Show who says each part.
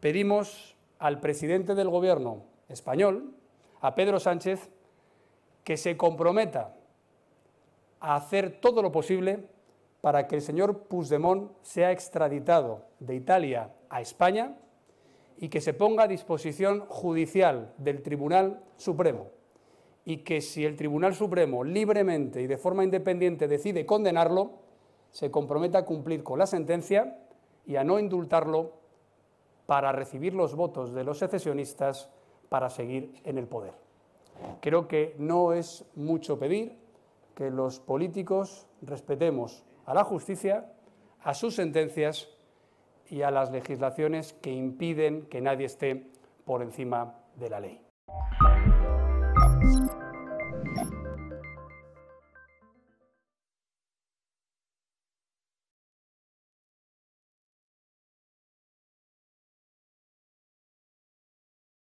Speaker 1: pedimos al presidente del Gobierno español, a Pedro Sánchez, que se comprometa a hacer todo lo posible para que el señor Puigdemont sea extraditado de Italia a España y que se ponga a disposición judicial del Tribunal Supremo. Y que si el Tribunal Supremo libremente y de forma independiente decide condenarlo, se comprometa a cumplir con la sentencia y a no indultarlo para recibir los votos de los secesionistas para seguir en el poder. Creo que no es mucho pedir que los políticos respetemos a la justicia, a sus sentencias y a las legislaciones que impiden que nadie esté por encima de la ley.